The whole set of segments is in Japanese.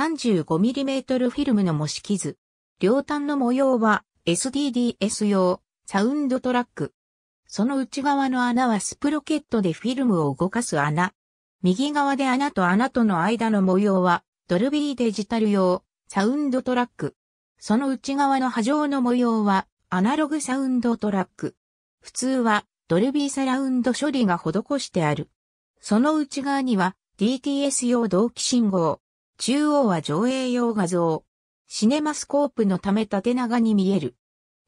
35mm フィルムの模式図。両端の模様は SDDS 用サウンドトラック。その内側の穴はスプロケットでフィルムを動かす穴。右側で穴と穴との間の模様はドルビーデジタル用サウンドトラック。その内側の波状の模様はアナログサウンドトラック。普通はドルビーサラウンド処理が施してある。その内側には DTS 用同期信号、中央は上映用画像。シネマスコープのため縦長に見える。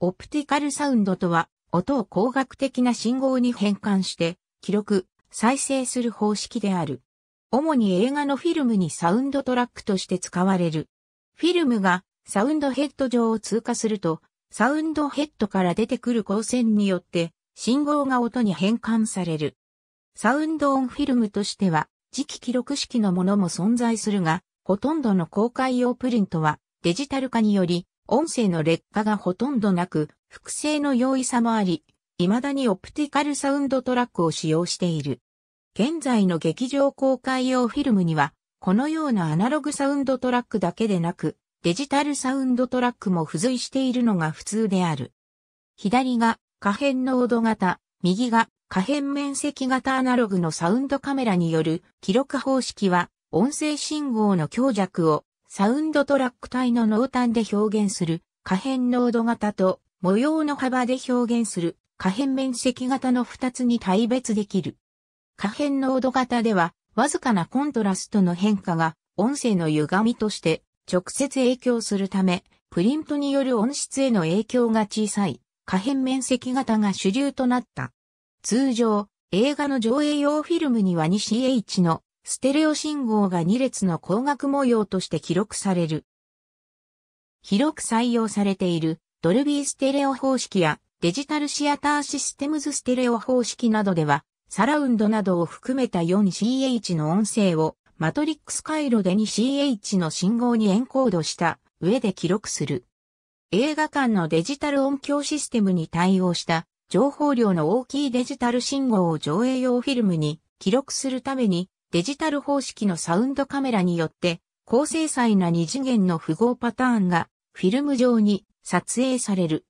オプティカルサウンドとは、音を光学的な信号に変換して、記録、再生する方式である。主に映画のフィルムにサウンドトラックとして使われる。フィルムがサウンドヘッド上を通過すると、サウンドヘッドから出てくる光線によって、信号が音に変換される。サウンドオンフィルムとしては、磁気記録式のものも存在するが、ほとんどの公開用プリントはデジタル化により音声の劣化がほとんどなく複製の容易さもあり、未だにオプティカルサウンドトラックを使用している。現在の劇場公開用フィルムには、このようなアナログサウンドトラックだけでなく、デジタルサウンドトラックも付随しているのが普通である。左が可変濃度型、右が可変面積型アナログのサウンドカメラによる記録方式は音声信号の強弱をサウンドトラック体の濃淡で表現する可変濃度型と模様の幅で表現する可変面積型の2つに対別できる。可変濃度型ではわずかなコントラストの変化が音声の歪みとして直接影響するため、プリントによる音質への影響が小さい可変面積型が主流となった。通常、映画の上映用フィルムには 2CH のステレオ信号が2列の光学模様として記録される。広く採用されているドルビーステレオ方式やデジタルシアターシステムズステレオ方式などでは、サラウンドなどを含めた 4CH の音声をマトリックス回路で 2CH の信号にエンコードした上で記録する。映画館のデジタル音響システムに対応した情報量の大きいデジタル信号を上映用フィルムに記録するためにデジタル方式のサウンドカメラによって高精細な二次元の符号パターンがフィルム上に撮影される。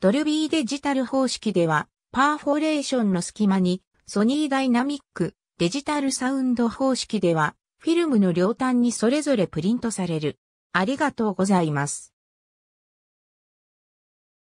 ドルビーデジタル方式ではパーフォレーションの隙間にソニーダイナミックデジタルサウンド方式ではフィルムの両端にそれぞれプリントされる。ありがとうございます。